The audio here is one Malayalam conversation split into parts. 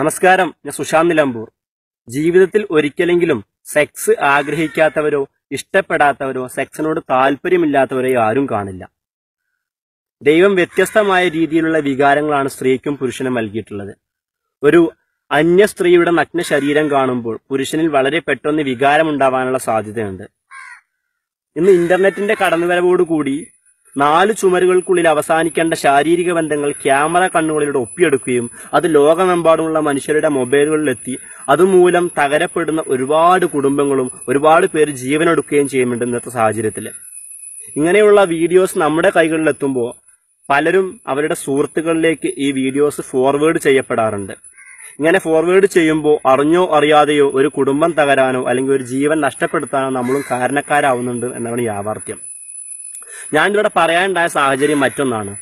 നമസ്കാരം ഞാൻ സുശാന്ത് നിലമ്പൂർ ജീവിതത്തിൽ ഒരിക്കലെങ്കിലും സെക്സ് ആഗ്രഹിക്കാത്തവരോ ഇഷ്ടപ്പെടാത്തവരോ സെക്സിനോട് താല്പര്യമില്ലാത്തവരോ ആരും കാണില്ല ദൈവം വ്യത്യസ്തമായ രീതിയിലുള്ള വികാരങ്ങളാണ് സ്ത്രീക്കും പുരുഷനും നൽകിയിട്ടുള്ളത് ഒരു അന്യ സ്ത്രീയുടെ നഗ്ന ശരീരം കാണുമ്പോൾ പുരുഷനിൽ വളരെ പെട്ടെന്ന് വികാരമുണ്ടാവാനുള്ള സാധ്യതയുണ്ട് ഇന്ന് ഇന്റർനെറ്റിന്റെ കടന്നുവരവോടുകൂടി നാല് ചുമരുകൾക്കുള്ളിൽ അവസാനിക്കേണ്ട ശാരീരിക ബന്ധങ്ങൾ ക്യാമറ കണ്ണുകളിലൂടെ ഒപ്പിയെടുക്കുകയും അത് ലോകമെമ്പാടുമുള്ള മനുഷ്യരുടെ മൊബൈലുകളിലെത്തി അതുമൂലം തകരപ്പെടുന്ന ഒരുപാട് കുടുംബങ്ങളും ഒരുപാട് പേര് ജീവനെടുക്കുകയും ചെയ്യുന്നുണ്ട് ഇന്നത്തെ സാഹചര്യത്തിൽ ഇങ്ങനെയുള്ള വീഡിയോസ് നമ്മുടെ കൈകളിലെത്തുമ്പോൾ പലരും അവരുടെ സുഹൃത്തുക്കളിലേക്ക് ഈ വീഡിയോസ് ഫോർവേഡ് ചെയ്യപ്പെടാറുണ്ട് ഇങ്ങനെ ഫോർവേഡ് ചെയ്യുമ്പോൾ അറിഞ്ഞോ അറിയാതെയോ ഒരു കുടുംബം തകരാനോ അല്ലെങ്കിൽ ഒരു ജീവൻ നഷ്ടപ്പെടുത്താനോ നമ്മളും കാരണക്കാരാവുന്നുണ്ട് എന്നാണ് യാഥാർത്ഥ്യം ഞാൻ ഇവിടെ പറയാനുണ്ടായ സാഹചര്യം മറ്റൊന്നാണ്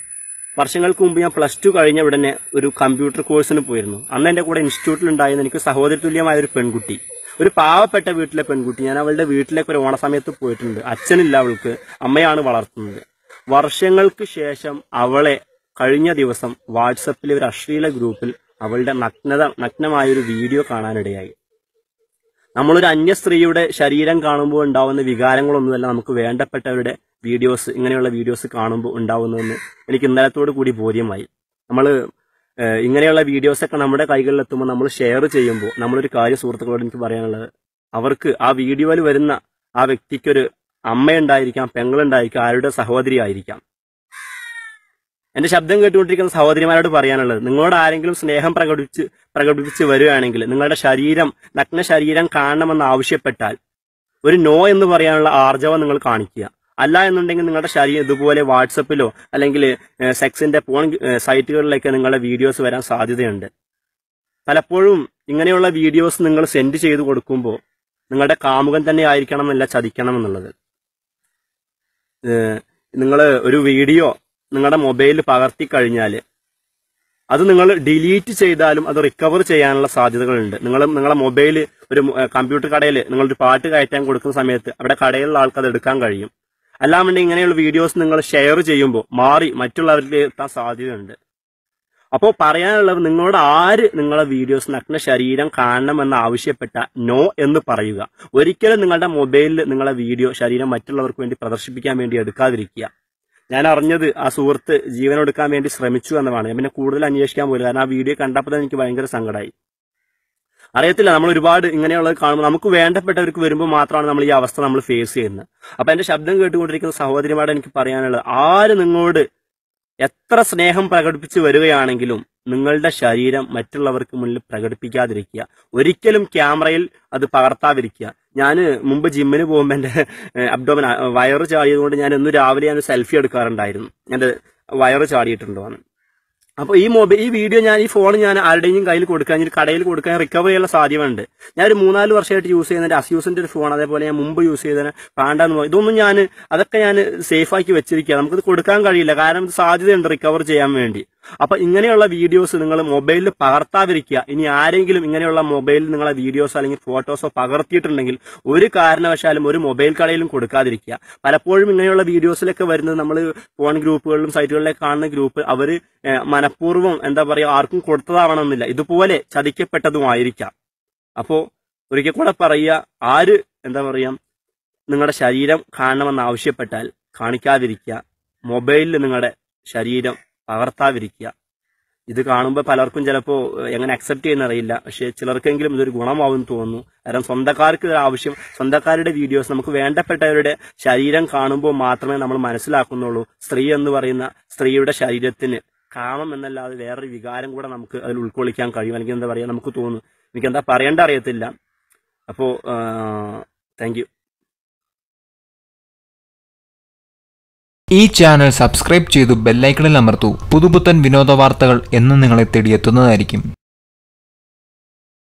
വർഷങ്ങൾക്ക് മുമ്പ് ഞാൻ പ്ലസ് ടു കഴിഞ്ഞ ഉടനെ ഒരു കമ്പ്യൂട്ടർ കോഴ്സിന് പോയിരുന്നു അന്ന് എൻ്റെ കൂടെ ഇൻസ്റ്റിറ്റ്യൂട്ടിലുണ്ടായിരുന്ന എനിക്ക് സഹോദരി തുല്യമായ ഒരു പെൺകുട്ടി ഒരു പാവപ്പെട്ട വീട്ടിലെ പെൺകുട്ടി ഞാൻ അവളുടെ വീട്ടിലേക്ക് ഒരു ഓണസമയത്ത് പോയിട്ടുണ്ട് അച്ഛനില്ല അവൾക്ക് അമ്മയാണ് വളർത്തുന്നത് വർഷങ്ങൾക്ക് ശേഷം അവളെ കഴിഞ്ഞ ദിവസം വാട്സപ്പിലെ ഒരു അശ്ലീല ഗ്രൂപ്പിൽ അവളുടെ നഗ്നത നഗ്നമായൊരു വീഡിയോ കാണാനിടയായി നമ്മളൊരു അന്യ സ്ത്രീയുടെ ശരീരം കാണുമ്പോൾ ഉണ്ടാവുന്ന വികാരങ്ങളൊന്നുമല്ല നമുക്ക് വേണ്ടപ്പെട്ടവരുടെ വീഡിയോസ് ഇങ്ങനെയുള്ള വീഡിയോസ് കാണുമ്പോൾ ഉണ്ടാവുന്നതെന്ന് എനിക്ക് ഇന്നലത്തോട് കൂടി ബോധ്യമായി നമ്മൾ ഇങ്ങനെയുള്ള വീഡിയോസൊക്കെ നമ്മുടെ കൈകളിലെത്തുമ്പോൾ നമ്മൾ ഷെയർ ചെയ്യുമ്പോൾ നമ്മളൊരു കാര്യ സുഹൃത്തുക്കളോട് എനിക്ക് പറയാനുള്ളത് അവർക്ക് ആ വീഡിയോയിൽ വരുന്ന ആ വ്യക്തിക്കൊരു അമ്മയുണ്ടായിരിക്കാം പെങ്ങളുണ്ടായിരിക്കാം ആരുടെ സഹോദരി ആയിരിക്കാം എന്റെ ശബ്ദം കേട്ടുകൊണ്ടിരിക്കുന്ന സഹോദരിമാരോട് പറയാനുള്ളത് നിങ്ങളോട് ആരെങ്കിലും സ്നേഹം പ്രകടിപ്പിച്ച് പ്രകടിപ്പിച്ച് വരികയാണെങ്കിൽ നിങ്ങളുടെ ശരീരം നഗ്ന ശരീരം കാണണമെന്ന് ആവശ്യപ്പെട്ടാൽ ഒരു നോ എന്ന് പറയാനുള്ള ആർജവം നിങ്ങൾ കാണിക്കുക അല്ല എന്നുണ്ടെങ്കിൽ നിങ്ങളുടെ ശരീരം ഇതുപോലെ വാട്സപ്പിലോ അല്ലെങ്കിൽ സെക്സിന്റെ പോൺ സൈറ്റുകളിലൊക്കെ നിങ്ങളുടെ വീഡിയോസ് വരാൻ സാധ്യതയുണ്ട് പലപ്പോഴും ഇങ്ങനെയുള്ള വീഡിയോസ് നിങ്ങൾ സെൻഡ് ചെയ്തു കൊടുക്കുമ്പോൾ നിങ്ങളുടെ കാമുകൻ തന്നെ ആയിരിക്കണം എന്നല്ല ചതിക്കണം എന്നുള്ളത് നിങ്ങൾ ഒരു വീഡിയോ നിങ്ങളുടെ മൊബൈലിൽ പകർത്തി കഴിഞ്ഞാൽ അത് നിങ്ങൾ ഡിലീറ്റ് ചെയ്താലും അത് റിക്കവർ ചെയ്യാനുള്ള സാധ്യതകളുണ്ട് നിങ്ങൾ നിങ്ങളുടെ മൊബൈൽ ഒരു കമ്പ്യൂട്ടർ കടയിൽ നിങ്ങളൊരു പാട്ട് കയറ്റാൻ കൊടുക്കുന്ന സമയത്ത് അവിടെ കടയിലുള്ള ആൾക്കത് എടുക്കാൻ കഴിയും അല്ലാണ്ട് ഇങ്ങനെയുള്ള വീഡിയോസ് നിങ്ങൾ ഷെയർ ചെയ്യുമ്പോൾ മാറി മറ്റുള്ളവരിൽ എത്താൻ സാധ്യതയുണ്ട് അപ്പോൾ പറയാനുള്ളത് നിങ്ങളോട് ആര് നിങ്ങളുടെ വീഡിയോസ് നഗ്ന ശരീരം കാണണമെന്ന് ആവശ്യപ്പെട്ട നോ എന്ന് പറയുക ഒരിക്കലും നിങ്ങളുടെ മൊബൈലിൽ നിങ്ങളുടെ വീഡിയോ ശരീരം മറ്റുള്ളവർക്ക് വേണ്ടി പ്രദർശിപ്പിക്കാൻ വേണ്ടി എടുക്കാതിരിക്കുക ഞാൻ അറിഞ്ഞത് ആ സുഹൃത്ത് എടുക്കാൻ വേണ്ടി ശ്രമിച്ചു എന്നതാണ് പിന്നെ കൂടുതൽ അന്വേഷിക്കാൻ പോയില്ല കാരണം ആ വീഡിയോ കണ്ടപ്പോൾ തന്നെ എനിക്ക് ഭയങ്കര സങ്കടമായി അറിയത്തില്ല നമ്മൾ ഒരുപാട് ഇങ്ങനെയുള്ളത് കാണുമ്പോൾ നമുക്ക് വേണ്ടപ്പെട്ടവർക്ക് വരുമ്പോൾ മാത്രമാണ് നമ്മൾ ഈ അവസ്ഥ നമ്മൾ ഫേസ് ചെയ്യുന്നത് അപ്പൊ എന്റെ ശബ്ദം കേട്ടുകൊണ്ടിരിക്കുന്ന സഹോദരിമാരോട് എനിക്ക് പറയാനുള്ളത് ആര് നിങ്ങളോട് എത്ര സ്നേഹം പ്രകടിപ്പിച്ച് വരികയാണെങ്കിലും നിങ്ങളുടെ ശരീരം മറ്റുള്ളവർക്ക് മുന്നിൽ പ്രകടിപ്പിക്കാതിരിക്കുക ഒരിക്കലും ക്യാമറയിൽ അത് പകർത്താതിരിക്കുക ഞാൻ മുമ്പ് ജിമ്മിന് പോകുമ്പോൾ എൻ്റെ അബ്ഡോമൻ വയറ് ചാടിയതുകൊണ്ട് ഞാൻ ഇന്ന് രാവിലെ ഞാൻ സെൽഫി എടുക്കാറുണ്ടായിരുന്നു എൻ്റെ വയറ് ചാടിയിട്ടുണ്ടോ എന്ന് അപ്പോൾ ഈ മൊബൈൽ ഈ വീഡിയോ ഞാൻ ഈ ഫോൺ ഞാൻ ആരുടെയും കയ്യിൽ കൊടുക്കാൻ കടയിൽ കൊടുക്കാൻ റിക്കവർ ചെയ്യാനുള്ള സാധ്യതയുണ്ട് ഞാൻ ഒരു മൂന്നാല് വർഷമായിട്ട് യൂസ് ചെയ്യുന്ന അസ്യൂസിൻ്റെ ഒരു ഫോൺ അതേപോലെ ഞാൻ മുമ്പ് യൂസ് ചെയ്തതിന് പാണ്ടാന്ന് പോകും ഇതൊന്നും ഞാൻ അതൊക്കെ ഞാൻ സേഫാക്കി വെച്ചിരിക്കുക നമുക്കിത് കൊടുക്കാൻ കഴിയില്ല കാരണം സാധ്യതയുണ്ട് റിക്കവർ ചെയ്യാൻ വേണ്ടി അപ്പൊ ഇങ്ങനെയുള്ള വീഡിയോസ് നിങ്ങൾ മൊബൈലിൽ പകർത്താതിരിക്കുക ഇനി ആരെങ്കിലും ഇങ്ങനെയുള്ള മൊബൈലിൽ നിങ്ങളെ വീഡിയോസ് അല്ലെങ്കിൽ ഫോട്ടോസോ പകർത്തിയിട്ടുണ്ടെങ്കിൽ ഒരു കാരണവശാലും ഒരു മൊബൈൽ കടയിലും കൊടുക്കാതിരിക്കുക പലപ്പോഴും ഇങ്ങനെയുള്ള വീഡിയോസിലൊക്കെ വരുന്നത് നമ്മൾ ഫോൺ ഗ്രൂപ്പുകളിലും സൈറ്റുകളിലൊക്കെ കാണുന്ന ഗ്രൂപ്പ് അവർ മനഃപൂർവ്വം എന്താ പറയുക ആർക്കും കൊടുത്തതാവണമെന്നില്ല ഇതുപോലെ ആയിരിക്കാം അപ്പോൾ ഒരിക്കൽ കൂടെ പറയുക ആര് എന്താ പറയുക നിങ്ങളുടെ ശരീരം കാണണമെന്ന് ആവശ്യപ്പെട്ടാൽ കാണിക്കാതിരിക്കുക മൊബൈലിൽ നിങ്ങളുടെ ശരീരം പകർത്താതിരിക്കുക ഇത് കാണുമ്പോൾ പലർക്കും ചിലപ്പോൾ എങ്ങനെ അക്സെപ്റ്റ് ചെയ്യുന്ന അറിയില്ല പക്ഷേ ചിലർക്കെങ്കിലും ഇതൊരു ഗുണമാവും തോന്നുന്നു കാരണം സ്വന്തക്കാർക്ക് ഇതൊരു ആവശ്യം സ്വന്തക്കാരുടെ വീഡിയോസ് നമുക്ക് വേണ്ടപ്പെട്ടവരുടെ ശരീരം കാണുമ്പോൾ മാത്രമേ നമ്മൾ മനസ്സിലാക്കുന്നുള്ളൂ സ്ത്രീ എന്ന് പറയുന്ന സ്ത്രീയുടെ ശരീരത്തിന് കാമം എന്നല്ലാതെ വേറൊരു വികാരം കൂടെ നമുക്ക് അതിൽ ഉൾക്കൊള്ളിക്കാൻ കഴിയും അല്ലെങ്കിൽ എന്താ പറയുക നമുക്ക് എനിക്ക് എനിക്കെന്താ പറയേണ്ട അറിയത്തില്ല അപ്പോൾ താങ്ക് ഈ ചാനൽ സബ്സ്ക്രൈബ് ചെയ്തു ബെല്ലൈക്കണിൽ അമർത്തു പുതുപുത്തൻ വിനോദ വാർത്തകൾ എന്ന് നിങ്ങളെ തേടിയെത്തുന്നതായിരിക്കും